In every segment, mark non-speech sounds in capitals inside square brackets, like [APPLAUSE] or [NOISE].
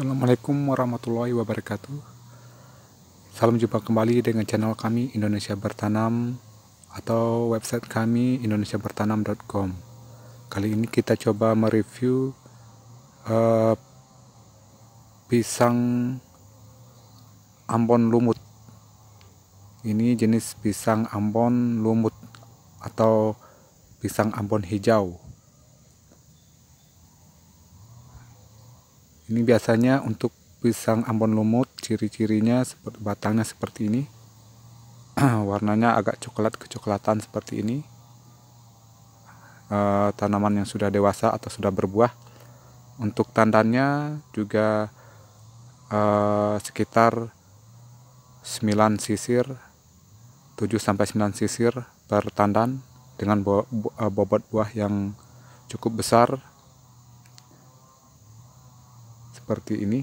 Assalamualaikum warahmatullahi wabarakatuh. Salam jumpa kembali dengan channel kami Indonesia Bertanam atau website kami indonesiabertanam.com. Kali ini kita coba mereview uh, pisang Ambon lumut. Ini jenis pisang Ambon lumut atau pisang Ambon hijau. Ini biasanya untuk pisang Ambon lumut, ciri-cirinya seperti batangnya seperti ini. [CLEARS THROAT] Warnanya agak coklat kecoklatan seperti ini. E, tanaman yang sudah dewasa atau sudah berbuah. Untuk tandannya juga e, sekitar 9 sisir 7 sampai 9 sisir per tandan dengan eh, bobot buah yang cukup besar seperti ini.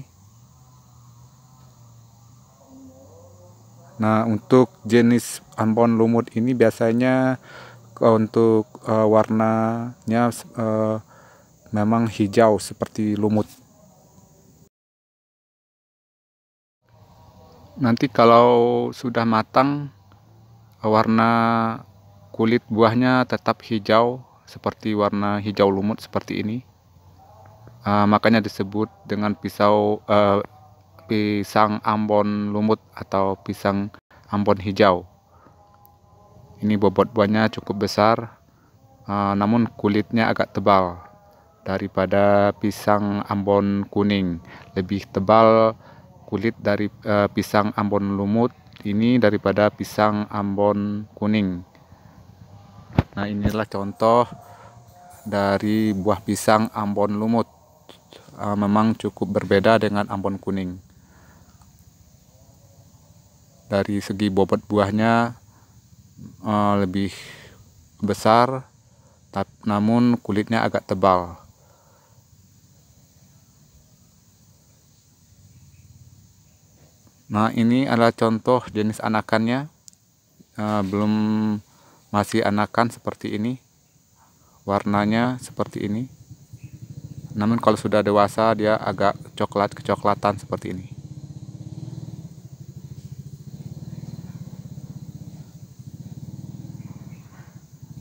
Nah, untuk jenis ambon lumut ini biasanya eh, untuk uh, warnanya uh, memang hijau seperti lumut. Nanti kalau sudah matang warna kulit buahnya tetap hijau seperti warna hijau lumut seperti ini. Uh, makanya disebut dengan pisau uh, pisang Ambon lumut atau pisang Ambon hijau. Ini bobot buahnya cukup besar, uh, namun kulitnya agak tebal daripada pisang Ambon kuning. Lebih tebal kulit dari uh, pisang Ambon lumut ini daripada pisang Ambon kuning. Nah, inilah contoh dari buah pisang Ambon lumut uh, memang cukup berbeda dengan Ambon kuning. Dari segi bobot buahnya uh, lebih besar, tapi, namun kulitnya agak tebal. Nah ini adalah contoh jenis anakannya, uh, belum masih anakan seperti ini, warnanya seperti ini. Namun kalau sudah dewasa dia agak coklat kecoklatan seperti ini.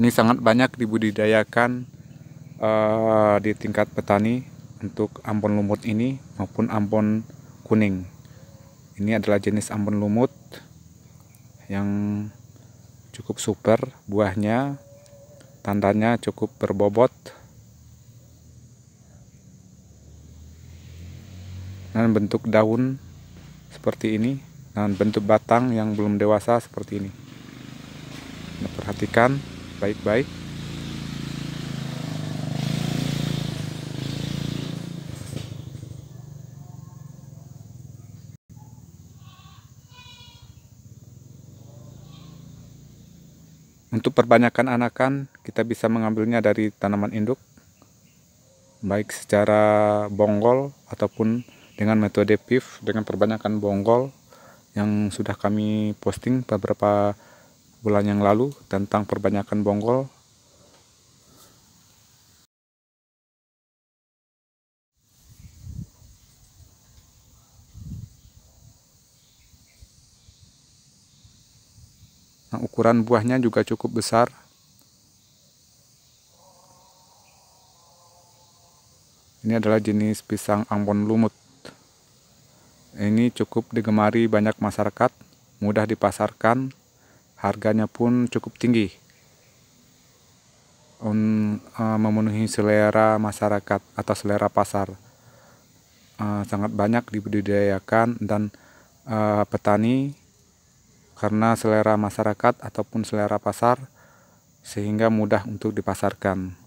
Ini sangat banyak dibudidayakan uh, di tingkat petani untuk ampon lumut ini maupun ampon kuning. Ini adalah jenis ampun lumut yang cukup super buahnya, tandanya cukup berbobot dengan bentuk daun seperti ini dan bentuk batang yang belum dewasa seperti ini nah, perhatikan baik-baik Untuk perbanyakan anakan, kita bisa mengambilnya dari tanaman induk, baik secara bonggol ataupun dengan metode PIV dengan perbanyakan bonggol yang sudah kami posting beberapa bulan yang lalu tentang perbanyakan bonggol Nah, ukuran buahnya juga cukup besar. Ini adalah jenis pisang ambon lumut. Ini cukup digemari banyak masyarakat, mudah dipasarkan, harganya pun cukup tinggi. Un, uh, memenuhi selera masyarakat atau selera pasar. Uh, sangat banyak dibudidayakan dan uh, petani karena selera masyarakat ataupun selera pasar sehingga mudah untuk dipasarkan.